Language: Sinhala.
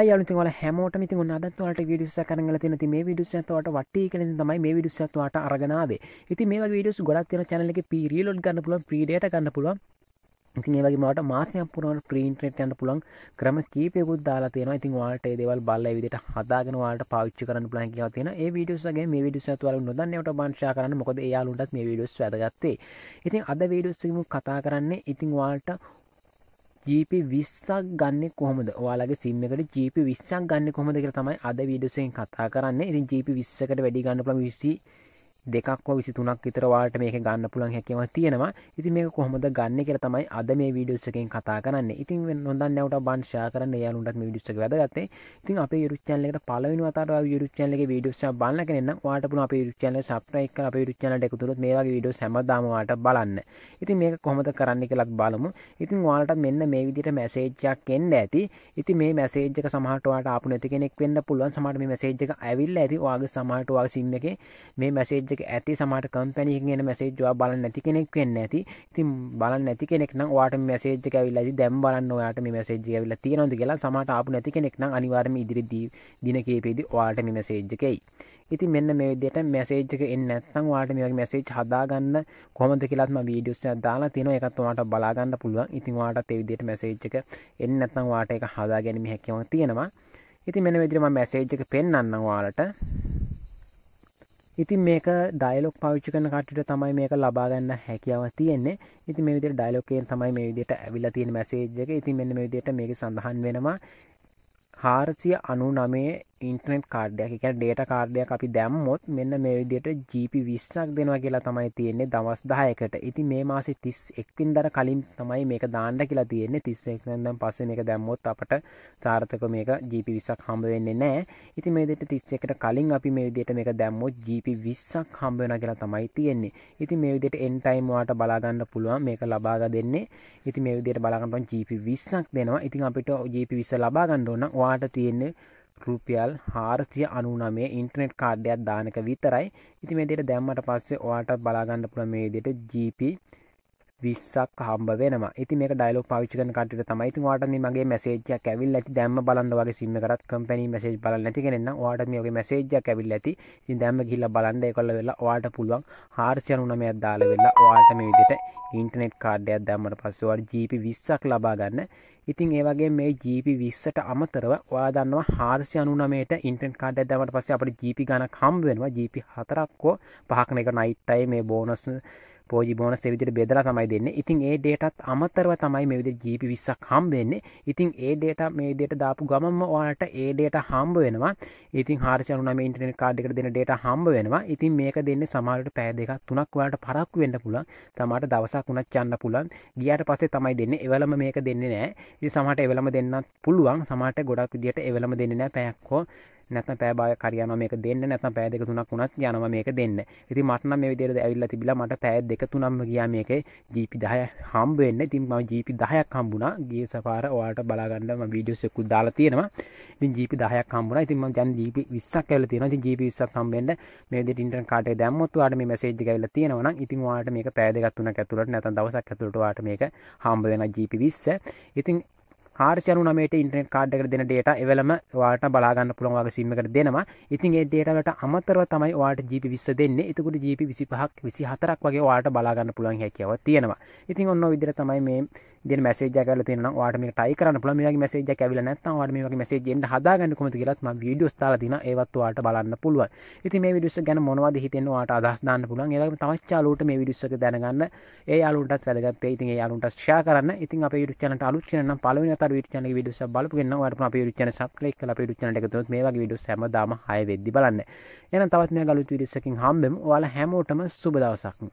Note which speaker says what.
Speaker 1: යලති වල හැමෝට මති ොන්නත් වට විඩියස කරන තින මේ විඩියස ඇතවට වට කන තමයි මේ විඩියස ඇත්වට අරගනාවේ ඉති මේ විඩියස් ගොඩක් තින චැනලක පිරියලොඩ් ගන්න පුලන් ප්‍රඩට ගන්න පුළුව ඉතින් ඒවගේ මට මාසයක් පුරුවන් ප්‍රීන්ට්‍රෙට් යන්න පුළන් ක්‍රම කීපයකුත් දාලා තියෙනවා ඉතින් වාට දේවල් බල්ල විදිට හදාගෙන වාට පාවිච්චි කරන්න පුලන් කියව තියෙන ඒ වීඩියස්ගේ මේ වීඩියස් ඇතුවල නොදන්නවට භාෂා කරන්න මොකද එයාලුන්ටත් මේ වීඩියස් වැදගත්තේ ඉතින් අද වීඩියස් එකම කතා කරන්නේ ඉතින් වාට ජීපි විස්සක් ගන්න කොහොමද ඔයාලගේ සිම් එකට ජීපි විස්සක් ගන්න කොහොමද කියලා තමයි අද වීඩියෝසෙන් කතා කරන්න ඉතින් ජීපි විස්සකට වැඩි ගන්න පුළුවන් 20 දෙකක්ව විසි තුනක් විතර වාට මේක ගන්න පුළන් හැකව තියෙනවා ඉති මේ කොහොමද ගන්න කර තමයි අද මේ වීඩියෝස්සකෙන් කතා කරන්න ඉතින් නොද නැවට බංශා කරන්න යාලුන්ට විඩිස්ස වැදගත්තේ ඉතින් අප යුරුච්චන්ලට පලවෙන අතර යුරුච්චන්ලගේ විඩියස්ස බලන්න කෙන වාටපුන අප යුරුච්චල සප්‍රයික අප යුරුච්චලට එකතුරත් මේ වගේ විඩියෝ සැමදාමවාට බලන්න ඉතින් මේක කොහොමද කරන්න කලක් බලමු ඉතින් වාලට මෙන්න මේ විදිට මැසේජ්ජයක් එන්න ඇති ඉති මේ මැසේජ්ක සමහටවාට අප නැති කෙනෙක් වෙන්න පුළුවන් සමට මේ මැසේජ්ක ඇවිල්ල ඇති වාගේ සමහටවා සිම්ම එක මේ මැසේජ් මැසේජක ඇති සමට කම්පැනිගෙන මැසේජ්වා බල නැති කෙනෙක් වෙන්න ඇති ඉතින් බල නැති කෙනෙක් වාට මැසේජ් ඇවිල්ල දැම් බලන්න යාට මැසේජ ඇවිල්ල තියෙනොද කියලා සමට අප නැති කෙනෙක්න අනිවාර්ම ඉදිරිදී දිනකේපේදි වාට මැසේජ්කයි ඉති මෙන්න මේ විදියට මැසේජ්ක එන්න ඇත්තම් වාට මේ මැසේජ් හදාගන්න කොමද කියලාත්ම වීඩියස්ය දාලා තියෙන එකත් වාට බලාගන්න පුළුවන් ඉතින් වාටත් එවිදියට මැසේජ්ක එන්න ඇත්තම් වාට එක හදා ගැනීම හැකිව තියෙනවා ඉති මෙන විදිරම මැසේජ්ක පෙන්න්න වාලට ඉතින් මේක ඩයිලොක් පවිච්චි කන කටට තමයි මේක ලබාගන්න හැකියාව තියෙන්නේ ඉති මේ විදිට ඩයිලොකෙන් තමයි මේ විදිට ඇවිල තියෙන මැසේජ්ජක ඉතින් මෙන්න මේ විදියට මේක සඳහන් වෙනවා හාරසිය අනු නමේ ඉන්ටනෙට් කාඩයක් එක ඩේට කාඩයක් අපි දැම්මොත් මෙන්න මේ විදියට ජීපි විස්සක් දෙනවා කියලා තමයි තියෙන්නේ දවස් දායකට ඉති මේ මාසි තිස් එක්තින් දර කලින් තමයි මේක දාණ්ඩ කියලා තියෙන්නේ තිස් එක්නම් පස්සේ මේක දැම්මොත් අපට සාර්ථක මේක ජීපි විස්සක් හම්බ වෙන්නේ නෑ ඉති මේ දෙට තිස් එකට කලින් අපි මේ විදියට මේක දැම්මොත් ජීපි විස්සක් හම්බ වෙන කියලා තමයි තියෙන්නේ ඉති මේ විදියට එන් ටයිම් වාට බලාගන්න පුළුවන් මේක ලබාග දෙන්නේ ඉති මේ විදියට බලාගන්නට ජීපි විස්සක් දෙනවා ඉතින් අපිට ජීපි විස්ස ලබාගන්න ඕන වාට තියෙන්නේ රුපියල් හාරසිය අනුනමේ ඉන්ටනෙට් කාඩ්ඩයක් දානක විතරයි ඉති මේදයට දැම්මට පස්සේ ඔයාට බලාගන්න පුළ මේදයට ජීපී විස්සක් හම්බ වෙන ඉති මේ ඩයිලෝ පවිච්චකන කට තමයිති වාට මගේ මසේජ ඇවිල් ඇති දැම බලන්න වගේ සිම කරත් කම්පැනි මසේජ් බල නැතිගෙනන්න වාට මේගේ මසේජ ඇවිල් ඇති සි දැම ගිල්ල බලන්ඩ කොල්ල වෙලා වාට පුළුවන් හාර්ෂයන නමයක් දාල වෙලා වාට මේ විදිට ඉන්ටනෙට් කාඩ්ඩයක් දැම්මට පස්සවට ජීපි විස්සක් ලබා ගන්න ඉතින් ඒවගේ මේ ජීපි විස්සට අමතරව ඔයාදන්නවා හාර්සි අනුනමට ඉන්ටන් කාඩ දැමට පස්ස අපට ජීපි ගන කම්බෙනවා ජීපි හතරක්කෝ පහකන එක නයිට්ටයි මේ බෝනස් පෝජි බෝනස් එවිදිට බෙදලා තමයි දෙන්න ඉතින් ඒ ඩේටත් අමතරව තමයි මෙවිද ජීපි විස්සක් හම්බෙන්නේ ඉතින් ඒ ඩේට මේ ඩේට දාපු ගමම ඔයාට ඒ ඩේට හම්බ වෙනවා ඉතින් හාර්චනුනම ඉන්ටනෙට කාඩිකට දෙන ඩේට හම්බ වෙනවා ඉතින් මේක දෙන්න සමාලට පෑ දෙක තුනක් වලට පරක්කු වෙන්න පුළන් තමාට දවසක් වුණත් යන්න පුළන් ගියට පස්සේ තමයි දෙන්න එවලම මේක දෙන්නේ නෑ සමට එවලම දෙන්නත් පුළුවන් සමට ගොඩක් විදිට එවලම දෙන්න නෑ පැයක්කෝ නැත්නම් පෑ භාගයක් හරියනවා මේක දෙන්න නැත්නම් පෑ දෙක තුනක් වුණත් යනවා මේක දෙන්න. ඉතින් මට නම් මේ විදිහට ඇවිල්ලා තිබිලා මට පෑ දෙක තුනක්ම ගියා මේකේ GP 10 හම්බ වෙන්න. ඉතින් මම GP 10ක් හම්බුණා. ගිය සපාර ඔයාලට බලා ගන්න මම වීඩියෝස් එකකුත් දාලා තියෙනවා. ඉතින් GP 10ක් හම්බුණා. ඉතින් මම දැන් GP 20ක් ඇවිල්ලා තියෙනවා. ඉතින් GP 20ක් හම්බ වෙන්න මේ විදිහට ඉන්ටර්නෙට් කාඩේ දැම්මොත් ඔයාලට මේ මැසේජ් එක ඇවිල්ලා තියෙනවා නම් ඉතින් ඔයාලට මේක පෑ දෙකක් තුනක් ඇතුළට නැත්නම් දවසක් ඇතුළට ඔයාලට මේක හම්බ වෙනවා GP 20. ඉතින් හාරසියනු නමට ඉන්ට්‍රෙන් කාඩ්ඩක දෙන ඩේට එවලම වාට බලාගන්න පුළුවන්වාගේ සිම්මකට දෙනවා ඉතින් ඒ ඩේටලට අමතරව තමයි වාට ජීපි විස්ස දෙන්නේ එතකුට ජීපි විසි පහක් විසි හතරක් වගේ වාට බලාගන්න පුළුවන් හැකිව තියෙනවා ඉතින් ඔන්න විදිර තමයි මේ ද මැසේජ කල තින වාටම ටයි කරන්න පුළ මේ මැසේජ කැවිල නැත වාටමගේ මැසේජෙන් හදාගන්න කොමති කියලත්ම වීඩියෝස් තාල තින ඒවත් වාට බලන්න පුළුවන් ඉති මේ විඩියස ගැන මොනවද හිතෙන්වාට අදස්දාන්න පුළුවන් ඒකම තවච්චාලුට මේ විඩියසක දැනගන්න ඒ අලුන්ටත් වැදගත්තේ ඉතින් ඒ අලුන්ට ශා කරන්න ඉතින් අප ුචනට අලුත් කියන්න පලවෙන අතර ඔයාලු YouTube channel එකේ videos බලපු කෙනා ඔයාලට පුළුවන් අපේ YouTube channel subscribe කරලා අපේ YouTube channel එකට එතනොත් මේ වගේ videos හැමදාම 6 වෙද්දි බලන්න. එහෙනම් තවත් මේ අලුත් videos එකකින් හම්බෙමු. ඔයාලා හැමෝටම සුබ දවසක්.